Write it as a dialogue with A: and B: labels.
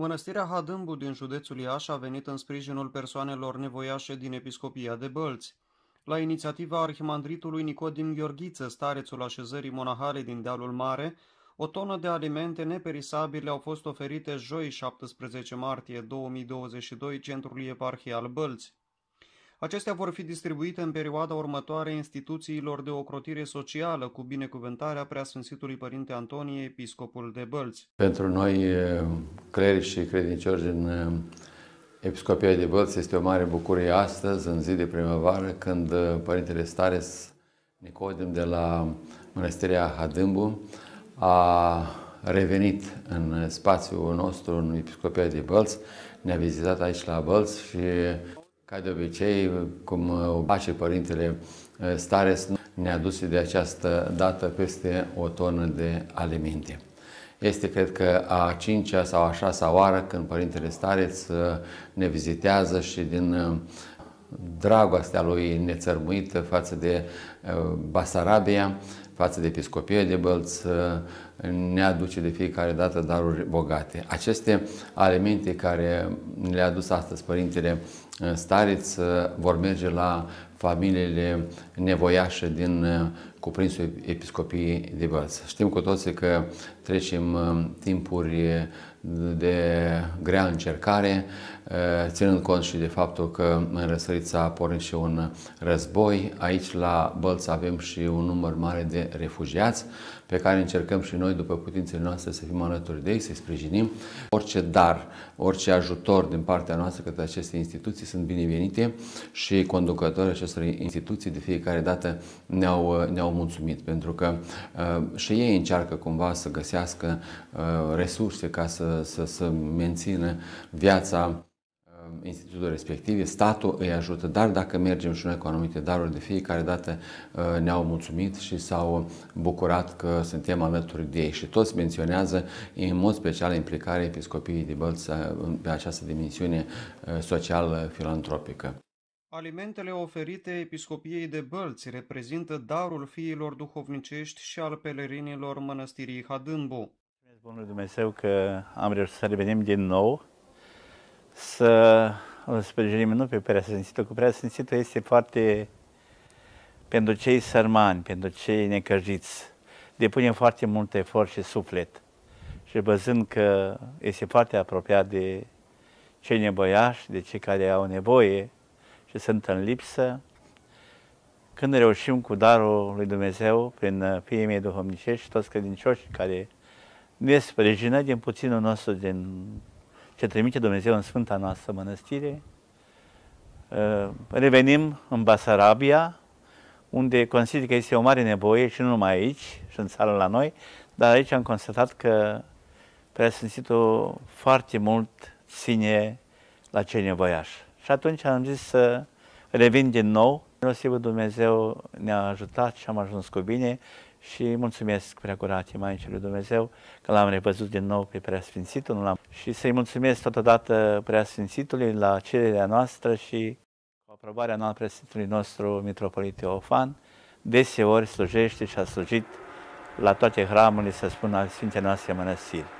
A: Mănăstirea Hadâmbu din județul Iași a venit în sprijinul persoanelor nevoiașe din Episcopia de Bălți. La inițiativa arhimandritului Nicodim Gheorghiță, starețul așezării monahale din Dealul Mare, o tonă de alimente neperisabile au fost oferite joi 17 martie 2022 centrului eparhial Bălți. Acestea vor fi distribuite în perioada următoare instituțiilor de ocrotire socială cu binecuvântarea Preasfințitului Părinte Antonie, Episcopul de Bălți.
B: Pentru noi, clerici și credincioși din Episcopia de Bălți, este o mare bucurie astăzi, în zi de primăvară, când Părintele Stares Nicodim de la Mănăstirea Hadâmbu a revenit în spațiul nostru, în Episcopia de Bălți, ne-a vizitat aici la Bălți și ca de obicei, cum uh, o face Părintele uh, Stares, ne-a dus de această dată peste o tonă de alimente. Este, cred că, a cincea sau a șasea oară când Părintele Stareț uh, ne vizitează și din dragostea lui nețărmuită față de uh, Basarabia, față de episcopie de Bălț, uh, ne aduce de fiecare dată daruri bogate. Aceste alimente care le-a adus astăzi Părintele uh, Stareț vor merge la familiile nevoiașe din uh, cuprinsul episcopiei de Bălți. Știm cu toții că trecem uh, timpuri uh, de grea încercare, ținând cont și de faptul că în Răsărița a pornit și un război. Aici la Bălți avem și un număr mare de refugiați pe care încercăm și noi, după putințele noastre, să fim alături de ei, să-i sprijinim. Orice dar orice ajutor din partea noastră către aceste instituții sunt binevenite și conducătorii acestor instituții de fiecare dată ne-au, uh, ne-au mulțumit pentru că uh, și ei încearcă cumva să găsească uh, resurse ca să, să, să mențină viața institutul respectiv, statul îi ajută, dar dacă mergem și noi cu anumite daruri, de fiecare dată uh, ne-au mulțumit și s-au bucurat că suntem alături de ei și toți menționează în mod special implicarea episcopiei de Bălță uh, pe această dimensiune uh, social-filantropică.
A: Alimentele oferite Episcopiei de Bălți reprezintă darul fiilor duhovnicești și al pelerinilor mănăstirii Hadâmbu. Bunul
C: Dumnezeu că am reușit să revenim din nou să îl sprijinim nu pe preasfințitul, că preasfințitul este foarte pentru cei sărmani, pentru cei necăjiți. Depunem foarte mult efort și suflet și văzând că este foarte apropiat de cei neboiași, de cei care au nevoie și sunt în lipsă, când reușim cu darul lui Dumnezeu, prin fiii mei duhovnicești și toți credincioșii care ne sprijină din puținul nostru, din ce trimite Dumnezeu în Sfânta noastră mănăstire. Uh, revenim în Basarabia, unde consider că este o mare nevoie și nu numai aici, și în țară la noi, dar aici am constatat că Preasfințitul foarte mult ține la cei nevoiași. Și atunci am zis să revin din nou Milosivul Dumnezeu ne-a ajutat și am ajuns cu bine și mulțumesc prea Preacurate Maicii lui Dumnezeu că l-am revăzut din nou pe Preasfințitul și să-i mulțumesc totodată Preasfințitului la cererea noastră și cu aprobarea noastră Preasfințitului nostru Mitropolit Teofan, deseori slujește și a slujit la toate hramurile, să spun, al Sfintei noastre mănăstiri.